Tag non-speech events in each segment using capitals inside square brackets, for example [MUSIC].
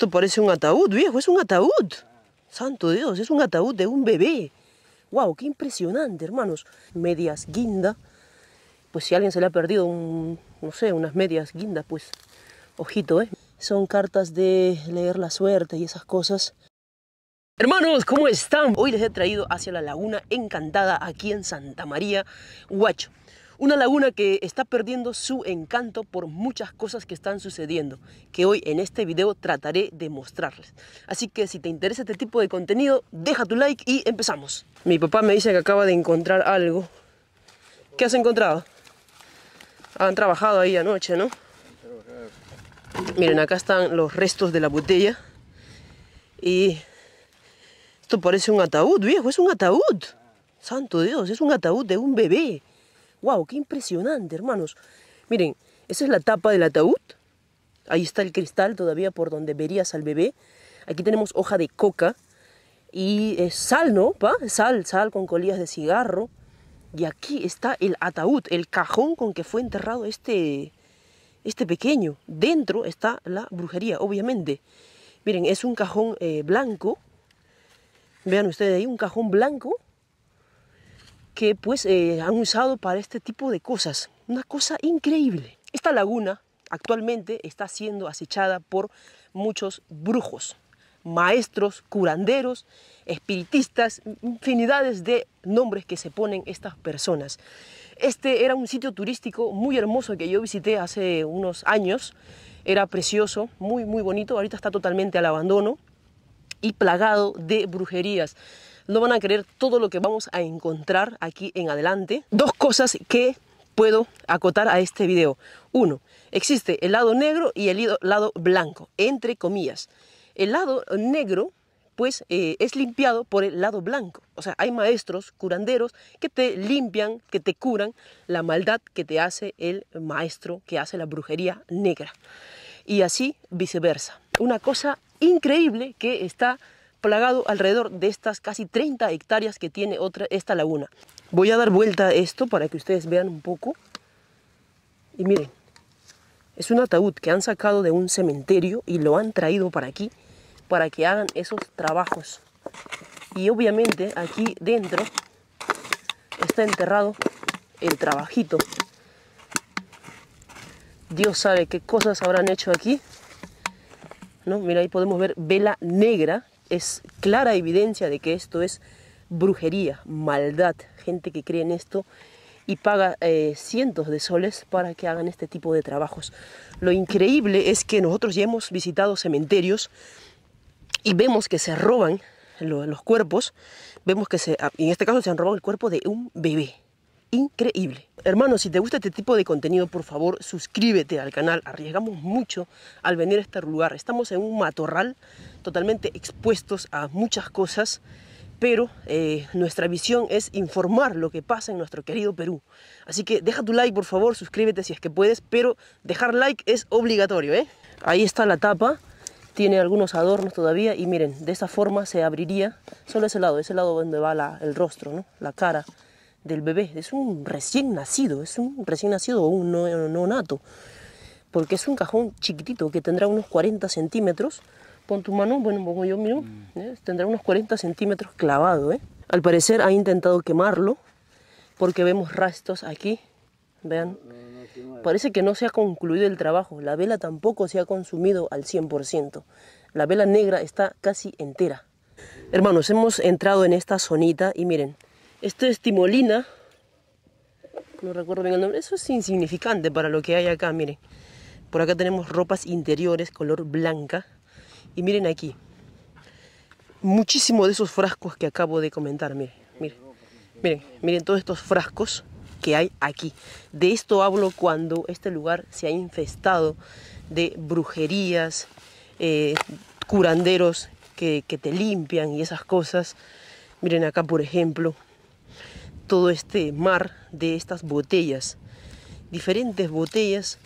Esto parece un ataúd, viejo, es un ataúd. Santo Dios, es un ataúd de un bebé. ¡Wow! ¡Qué impresionante, hermanos! Medias guinda. Pues si a alguien se le ha perdido, un, no sé, unas medias guinda, pues ojito, ¿eh? Son cartas de leer la suerte y esas cosas. Hermanos, ¿cómo están? Hoy les he traído hacia la Laguna Encantada, aquí en Santa María, Huacho. Una laguna que está perdiendo su encanto por muchas cosas que están sucediendo, que hoy en este video trataré de mostrarles. Así que si te interesa este tipo de contenido, deja tu like y empezamos. Mi papá me dice que acaba de encontrar algo. ¿Qué has encontrado? Han trabajado ahí anoche, ¿no? Miren, acá están los restos de la botella. Y esto parece un ataúd, viejo, es un ataúd. Santo Dios, es un ataúd de un bebé. ¡Wow! ¡Qué impresionante, hermanos! Miren, esa es la tapa del ataúd. Ahí está el cristal todavía por donde verías al bebé. Aquí tenemos hoja de coca y sal, ¿no? ¿Pa? Sal, sal con colillas de cigarro. Y aquí está el ataúd, el cajón con que fue enterrado este, este pequeño. Dentro está la brujería, obviamente. Miren, es un cajón eh, blanco. Vean ustedes ahí, un cajón blanco que pues eh, han usado para este tipo de cosas. Una cosa increíble. Esta laguna actualmente está siendo acechada por muchos brujos, maestros, curanderos, espiritistas, infinidades de nombres que se ponen estas personas. Este era un sitio turístico muy hermoso que yo visité hace unos años. Era precioso, muy, muy bonito. Ahorita está totalmente al abandono y plagado de brujerías. No van a creer todo lo que vamos a encontrar aquí en adelante. Dos cosas que puedo acotar a este video. Uno, existe el lado negro y el lado blanco, entre comillas. El lado negro pues eh, es limpiado por el lado blanco. O sea, hay maestros, curanderos, que te limpian, que te curan la maldad que te hace el maestro que hace la brujería negra. Y así viceversa. Una cosa increíble que está plagado alrededor de estas casi 30 hectáreas que tiene otra, esta laguna. Voy a dar vuelta a esto para que ustedes vean un poco. Y miren, es un ataúd que han sacado de un cementerio y lo han traído para aquí para que hagan esos trabajos. Y obviamente aquí dentro está enterrado el trabajito. Dios sabe qué cosas habrán hecho aquí. ¿No? Mira, ahí podemos ver vela negra es clara evidencia de que esto es brujería, maldad, gente que cree en esto y paga eh, cientos de soles para que hagan este tipo de trabajos. Lo increíble es que nosotros ya hemos visitado cementerios y vemos que se roban los cuerpos, vemos que se, ah, en este caso se han robado el cuerpo de un bebé increíble. hermano si te gusta este tipo de contenido, por favor, suscríbete al canal. Arriesgamos mucho al venir a este lugar. Estamos en un matorral totalmente expuestos a muchas cosas, pero eh, nuestra visión es informar lo que pasa en nuestro querido Perú. Así que deja tu like, por favor, suscríbete si es que puedes, pero dejar like es obligatorio. ¿eh? Ahí está la tapa. Tiene algunos adornos todavía y miren, de esta forma se abriría solo ese lado, ese lado donde va el rostro, ¿no? la cara del bebé. Es un recién nacido, es un recién nacido o un no, nato. Porque es un cajón chiquitito que tendrá unos 40 centímetros. Pon tu mano, bueno, pongo yo mío. Mm. ¿eh? Tendrá unos 40 centímetros clavado. ¿eh? Al parecer ha intentado quemarlo porque vemos rastros aquí. Vean, parece que no se ha concluido el trabajo. La vela tampoco se ha consumido al 100%. La vela negra está casi entera. Hermanos, hemos entrado en esta zonita y miren, esto es timolina. No recuerdo bien el nombre. Eso es insignificante para lo que hay acá, miren. Por acá tenemos ropas interiores color blanca. Y miren aquí. Muchísimo de esos frascos que acabo de comentar, miren. Miren, miren, todos estos frascos que hay aquí. De esto hablo cuando este lugar se ha infestado de brujerías, eh, curanderos que te limpian y esas cosas. Miren acá, por ejemplo, todo este mar de estas botellas. Diferentes botellas.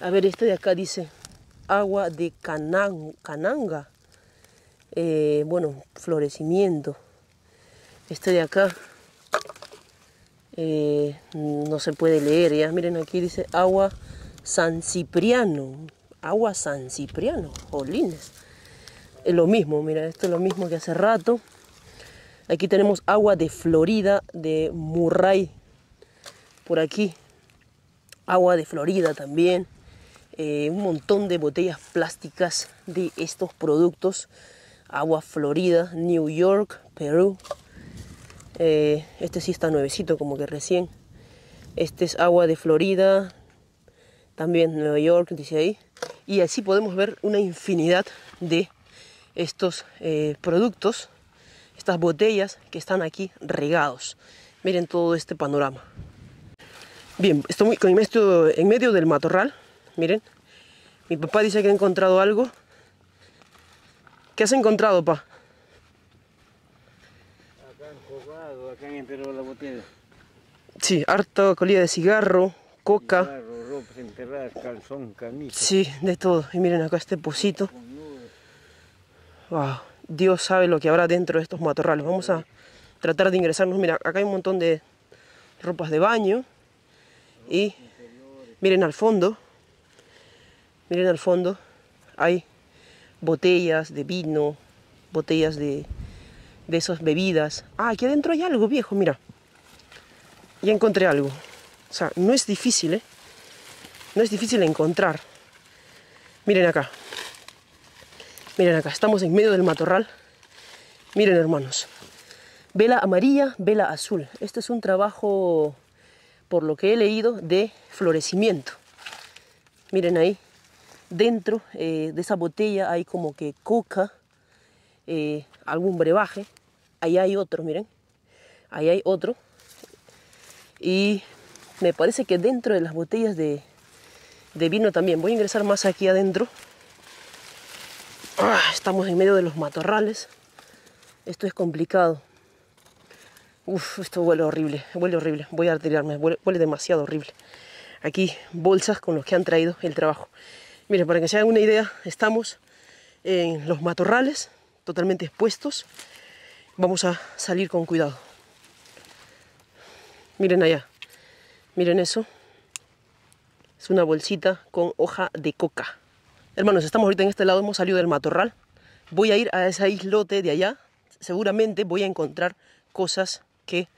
A ver, este de acá dice agua de canang, cananga. Eh, bueno, florecimiento. Este de acá eh, no se puede leer. Ya miren aquí dice agua San Cipriano. Agua San Cipriano, jolines. Es lo mismo, mira, esto es lo mismo que hace rato. Aquí tenemos agua de Florida, de Murray. Por aquí. Agua de Florida también. Eh, un montón de botellas plásticas de estos productos. Agua Florida, New York, Perú. Eh, este sí está nuevecito, como que recién. Este es agua de Florida, también Nueva York, dice ahí. Y así podemos ver una infinidad de estos eh, productos estas botellas que están aquí regados. Miren todo este panorama. Bien, estoy con en medio del matorral. Miren, mi papá dice que ha encontrado algo. ¿Qué has encontrado, pa? Acá han acá han la botella. Sí, harta colilla de cigarro, coca. Sí, de todo. Y miren acá este pocito. Dios sabe lo que habrá dentro de estos matorrales. Vamos a tratar de ingresarnos. Mira, acá hay un montón de ropas de baño. Y miren al fondo, miren al fondo, hay botellas de vino, botellas de, de esas bebidas. Ah, aquí adentro hay algo viejo, mira. Ya encontré algo. O sea, no es difícil, ¿eh? No es difícil encontrar. Miren acá, Miren acá, estamos en medio del matorral. Miren hermanos, vela amarilla, vela azul. Este es un trabajo, por lo que he leído, de florecimiento. Miren ahí, dentro eh, de esa botella hay como que coca, eh, algún brebaje. Ahí hay otro, miren. Ahí hay otro. Y me parece que dentro de las botellas de vino también. Voy a ingresar más aquí adentro Ah, estamos en medio de los matorrales. Esto es complicado. Uf, esto huele horrible, huele horrible. Voy a arteriarme, huele, huele demasiado horrible. Aquí bolsas con los que han traído el trabajo. Miren, para que se hagan una idea, estamos en los matorrales, totalmente expuestos. Vamos a salir con cuidado. Miren allá, miren eso. Es una bolsita con hoja de coca. Hermanos, estamos ahorita en este lado, hemos salido del matorral. Voy a ir a ese islote de allá. Seguramente voy a encontrar cosas que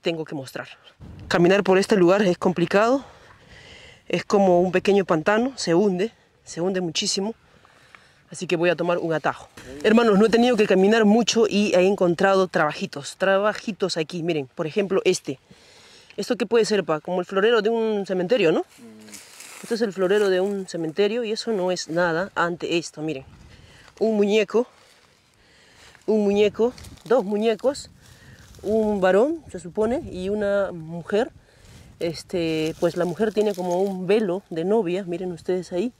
tengo que mostrar. Caminar por este lugar es complicado. Es como un pequeño pantano, se hunde, se hunde muchísimo. Así que voy a tomar un atajo. Hermanos, no he tenido que caminar mucho y he encontrado trabajitos. Trabajitos aquí, miren, por ejemplo este. ¿Esto qué puede ser, pa? Como el florero de un cementerio, ¿no? Mm. Esto es el florero de un cementerio y eso no es nada ante esto, miren. Un muñeco, un muñeco, dos muñecos, un varón, se supone, y una mujer. Este, pues la mujer tiene como un velo de novia, miren ustedes ahí.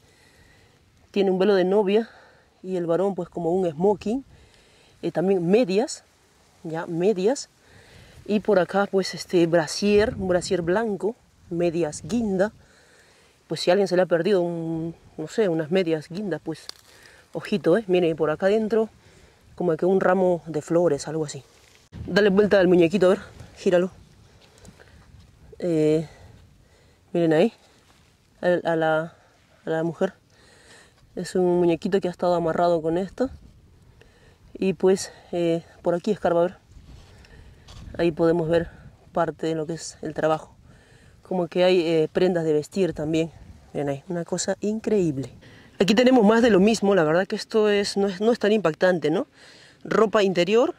Tiene un velo de novia y el varón pues como un smoking. Eh, también medias, ya medias. Y por acá pues este brasier, un brasier blanco, medias guinda pues si alguien se le ha perdido, no sé, unas medias guindas, pues ojito, ¿eh? Miren, por acá adentro, como que un ramo de flores, algo así. Dale vuelta al muñequito, a ver, gíralo. Eh, miren ahí, a, la, mujer. Es un muñequito que ha estado amarrado con esto. Y pues eh, por aquí escarba, ver. Ahí podemos ver parte de lo que es el trabajo como que hay eh, prendas de vestir también. ahí, una cosa increíble. Aquí tenemos más de lo mismo, la verdad que esto es, no, es, tan impactante, ¿no? Ropa interior,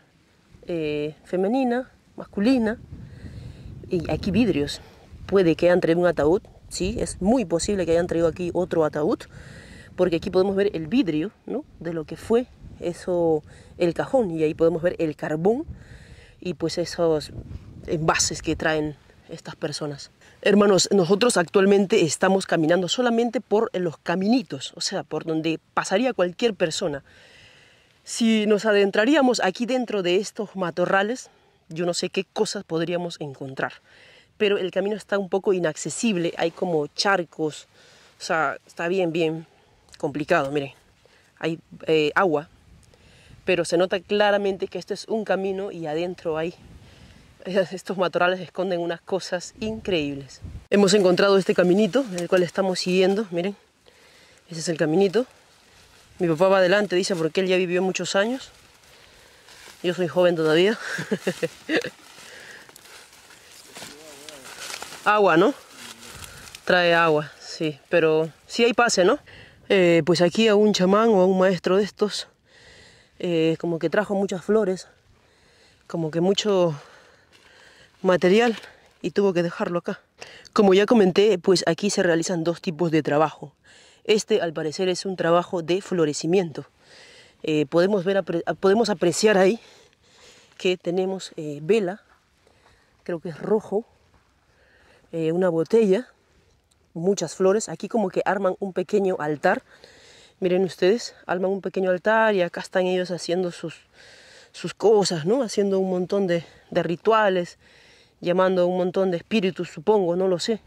eh, femenina, masculina, y aquí vidrios. Puede que hayan traído un ataúd, sí, es muy posible que hayan traído aquí otro ataúd, porque aquí podemos ver el vidrio, ¿no? De lo que fue eso, el cajón, y ahí podemos ver el carbón y pues esos envases que traen estas personas. Hermanos, nosotros actualmente estamos caminando solamente por eh, los caminitos, o sea, por donde pasaría cualquier persona. Si nos adentraríamos aquí dentro de estos matorrales, yo no sé qué cosas podríamos encontrar. Pero el camino está un poco inaccesible, hay como charcos, o sea, está bien, bien complicado, miren. Hay eh, agua, pero se nota claramente que esto es un camino y adentro hay estos matorrales esconden unas cosas increíbles. Hemos encontrado este caminito, el cual estamos siguiendo, miren, ese es el caminito. Mi papá va adelante, dice, porque él ya vivió muchos años. Yo soy joven todavía. [LAUGHS] agua, ¿no? Trae agua, sí, pero sí hay pase, ¿no? Eh, pues aquí a un chamán o a un maestro de estos, eh, como que trajo muchas flores, como que mucho, material y tuvo que dejarlo acá. Como ya comenté, pues aquí se realizan dos tipos de trabajo. Este al parecer es un trabajo de florecimiento. Eh, podemos, ver, ah, podemos apreciar ahí que tenemos eh, vela, creo que es rojo, eh, una botella, muchas flores. Aquí como que arman un pequeño altar. Miren ustedes, arman un pequeño altar y acá están ellos haciendo sus, sus cosas, ¿no? Haciendo un montón de rituales, llamando a un montón de espíritus, supongo, no lo sé.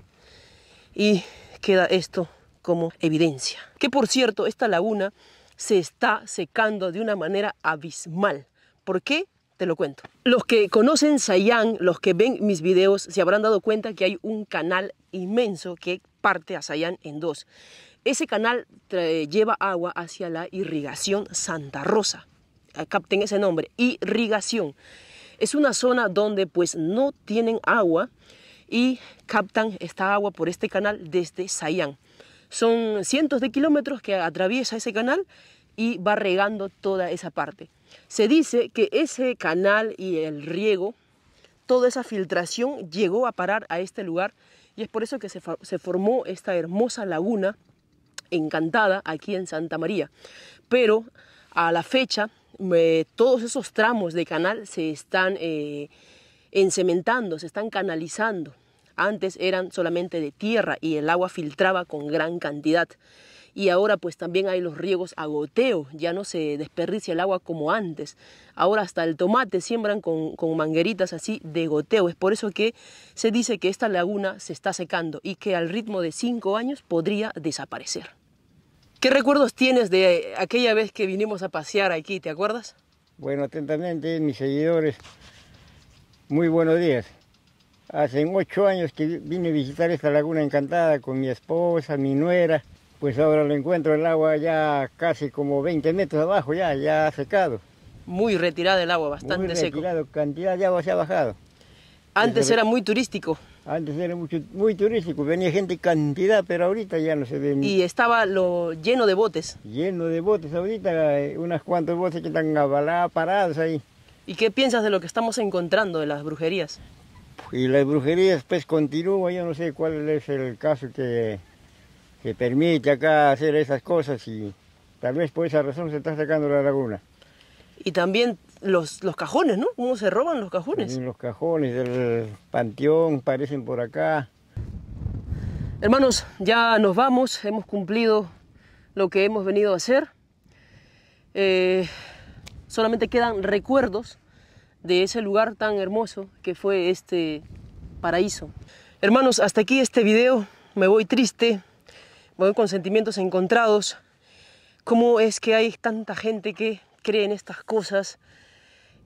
Y queda esto como evidencia. Que por cierto, esta laguna se está secando de una manera abismal. ¿Por qué? Te lo cuento. Los que conocen Sayán, los que ven mis videos, se habrán dado cuenta que hay un canal inmenso que parte a Sayán en dos. Ese canal lleva agua hacia la irrigación Santa Rosa. Ah, capten ese nombre, irrigación. Es una zona donde pues no tienen agua y captan esta agua por este canal desde Sayán. Son cientos de kilómetros que atraviesa ese canal y va regando toda esa parte. Se dice que ese canal y el riego, toda esa filtración llegó a parar a este lugar y es por eso que se, se formó esta hermosa laguna encantada aquí en Santa María. Pero a la fecha todos esos tramos de canal se están eh, encementando, se están canalizando. Antes eran solamente de tierra y el agua filtraba con gran cantidad. Y ahora pues también hay los riegos a goteo, ya no se desperdicia el agua como antes. Ahora hasta el tomate siembran con mangueritas así de goteo. Es por eso que se dice que esta laguna se está secando y que al ritmo de cinco años podría desaparecer. ¿Qué recuerdos tienes de eh, aquella vez que vinimos a pasear aquí? ¿Te acuerdas? Bueno, atentamente, mis seguidores, muy buenos días. Hace ocho años que vine a visitar esta laguna encantada con mi esposa, mi nuera. Pues ahora lo encuentro el agua ya casi como 20 metros abajo, ya, ya secado. Muy retirada el agua, bastante seco. muy retirado, cantidad de agua se ha bajado. Antes era muy turístico. Antes era mucho, muy turístico, venía gente cantidad, pero ahorita ya no se ve. Y estaba lo lleno de botes. Lleno de botes, ahorita eh, unas cuantas botes que están avaladas, paradas ahí. ¿Y qué piensas de lo que estamos encontrando de las brujerías? Y las brujerías pues continúan, yo no sé cuál es el caso que, que permite acá hacer esas cosas y tal vez por esa razón se está sacando la laguna. Y también los, cajones, ¿no? ¿Cómo se roban los cajones? Los cajones del panteón parecen por acá. Hermanos, ya nos vamos, hemos cumplido lo que hemos venido a hacer. Eh, solamente quedan recuerdos de ese lugar tan hermoso que fue este paraíso. Hermanos, hasta aquí este video. Me voy triste, voy con sentimientos encontrados. ¿Cómo es que hay tanta gente que cree en estas cosas?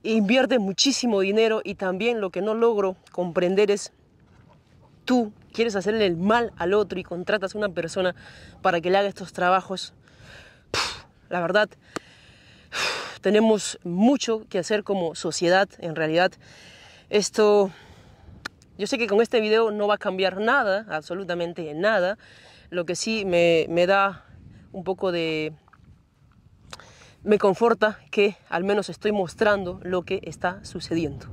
Invierte muchísimo dinero y también lo que no logro comprender es tú quieres hacerle el mal al otro y contratas a una persona para que le haga estos trabajos. La verdad, [SIGHS] tenemos mucho que hacer como sociedad en realidad. Esto, yo sé que con este video no va a cambiar nada, absolutamente nada. Lo que sí me da un poco de, me conforta que al menos estoy mostrando lo que está sucediendo.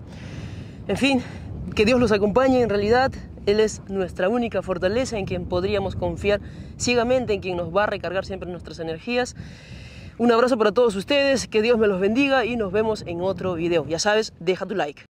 En fin, que Dios los acompañe en realidad. Él es nuestra única fortaleza en quien podríamos confiar ciegamente, en quien nos va a recargar siempre nuestras energías. Un abrazo para todos ustedes, que Dios me los bendiga y nos vemos en otro video. Ya sabes, deja tu like.